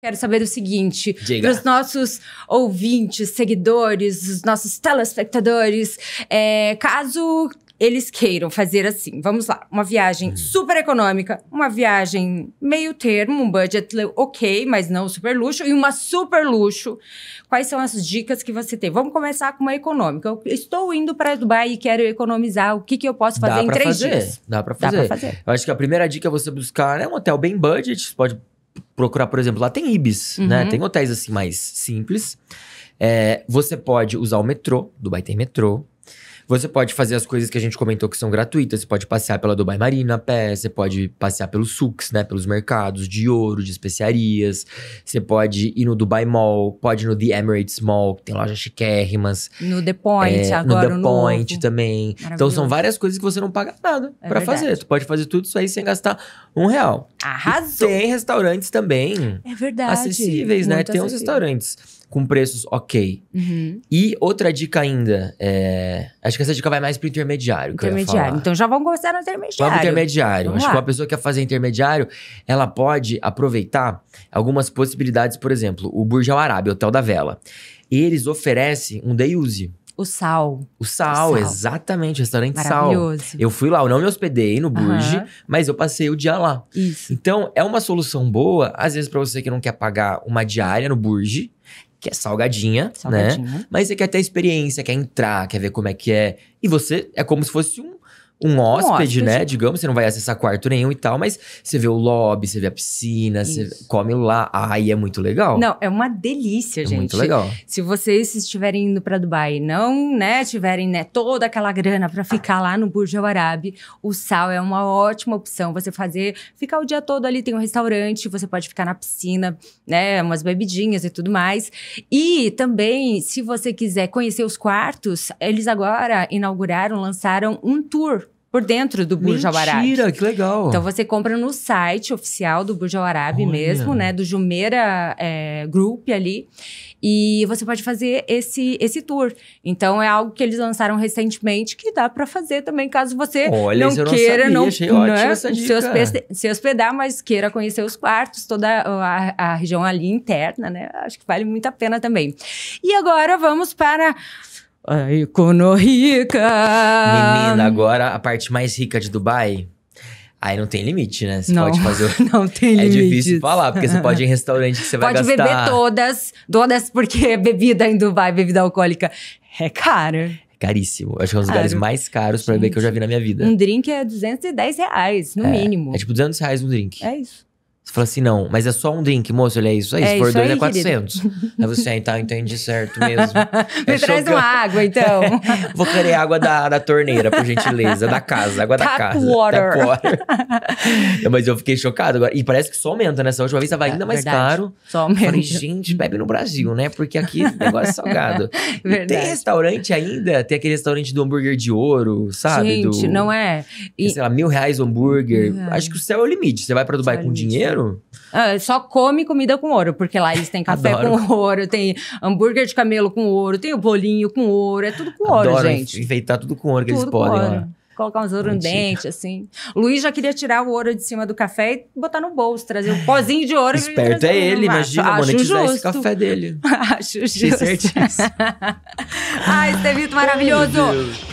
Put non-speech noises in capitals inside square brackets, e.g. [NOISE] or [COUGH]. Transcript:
Quero saber o seguinte, para os nossos ouvintes, seguidores, os nossos telespectadores, é, caso eles queiram fazer assim, vamos lá, uma viagem uhum. super econômica, uma viagem meio termo, um budget ok, mas não super luxo, e uma super luxo, quais são as dicas que você tem? Vamos começar com uma econômica. Eu estou indo para Dubai e quero economizar, o que, que eu posso fazer Dá em três fazer. dias? Dá para fazer. Dá para fazer. Eu acho que a primeira dica é você buscar né, um hotel bem budget, você pode procurar, por exemplo, lá tem Ibis, né? uhum. né? Tem hotéis assim mais simples. É, você pode usar o metrô, Dubai tem metrô. Você pode fazer as coisas que a gente comentou que são gratuitas. Você pode passear pela Dubai Marina a pé, você pode passear pelos suks, né? Pelos mercados de ouro, de especiarias. Você pode ir no Dubai Mall, pode ir no The Emirates Mall, que tem lojas chiquérrimas. No The Point, é, agora. No The Point novo. também. Então são várias coisas que você não paga nada é para fazer. Você pode fazer tudo isso aí sem gastar um real. Arrasou! E tem restaurantes também. É verdade. Acessíveis, né? Muito né? Acessível. Tem uns restaurantes com preços ok. Uhum. E outra dica ainda, é, acho Acho que essa dica vai mais pro intermediário. Intermediário. Então já vamos começar no intermediário. Vamos intermediário. Vamos Acho lá. que uma pessoa que quer fazer intermediário, ela pode aproveitar algumas possibilidades. Por exemplo, o Burj Al Arab, Hotel da Vela. Eles oferecem um day use. O sal. o sal. O sal, exatamente, restaurante Maravilhoso. Sal. Eu fui lá, eu não me hospedei no Burj, uhum. mas eu passei o dia lá. Isso. Então, é uma solução boa, às vezes, para você que não quer pagar uma diária no Burj, que é salgadinha, né? salgadinha, né? Mas você quer ter experiência, quer entrar, quer ver como é que é. E você é como se fosse um um hóspede, um hóspede, né? Digamos, você não vai acessar quarto nenhum e tal, mas você vê o lobby, você vê a piscina, Isso. você come lá. Ai, é muito legal. Não, é uma delícia, é gente. Muito legal. Se vocês estiverem indo para Dubai e não, né, tiverem, né, toda aquela grana para ficar lá no Burj Al Arab, o sal é uma ótima opção. Você fazer, ficar o dia todo ali, tem um restaurante, você pode ficar na piscina, né, umas bebidinhas e tudo mais. E também, se você quiser conhecer os quartos, eles agora inauguraram, lançaram um tour por dentro do Burj Al Arab. Mentira, que legal. Então você compra no site oficial do Burj Al Arab Olha. mesmo, né? Do Jumeira é, Group ali. E você pode fazer esse, esse tour. Então é algo que eles lançaram recentemente que dá para fazer também, caso você Olha, não queira não, sabia, não, não é, se, hospedar, se, hospedar, mas queira conhecer os quartos, toda a, a região ali interna, né? Acho que vale muito a pena também. E agora vamos para Ai, rica. Menina, agora a parte mais rica de Dubai. Aí não tem limite, né? Você não, pode fazer. [LAUGHS] Não tem limite. É difícil falar, porque você pode ir em restaurante que você vai gastar. Pode beber todas, todas, porque é bebida em Dubai, bebida alcoólica, é cara é caríssimo. Acho que é um dos lugares mais caros para beber que eu já vi na minha vida. Um drink é 210 reais, no é, mínimo. É tipo 200 reais um drink. É isso. Você fala assim, não, mas é só um drink, moço. Ele é isso aí. É, se for dois, é aí, é 400. Querido. Aí você, assim, ah, então tá, entendi certo mesmo. [LAUGHS] Me é traz uma água, então. [LAUGHS] Vou querer água da, da torneira, por gentileza. Da casa, água Tap da casa. Water. Tap water. [LAUGHS] mas eu fiquei chocado agora. E parece que só aumenta, né? Essa última vez tava é ainda mais verdade. caro. Só aumenta. Falei, gente, bebe no Brasil, né? Porque aqui o negócio é salgado. tem restaurante ainda, tem aquele restaurante do hambúrguer de ouro, sabe? Gente, do, não é. E... Sei lá, mil reais o hambúrguer. Acho que o céu é o limite. Você vai pra Dubai é com dinheiro, ouro? Ah, só come comida com ouro, porque lá eles têm café com ouro, tem hambúrguer de camelo com ouro, tem o bolinho com ouro, é tudo com Adoro ouro, gente. Enfeitar tudo com ouro que tudo eles podem ouro. colocar uns ouro no dente, assim. Luiz já queria tirar o ouro de cima do café e botar no bolso, trazer um pozinho de ouro. Esperto é ele, imagina, Acho monetizar justo. esse café dele. [LAUGHS] Acho justo. [LAUGHS] Ah, é Ai, Estevito, maravilhoso.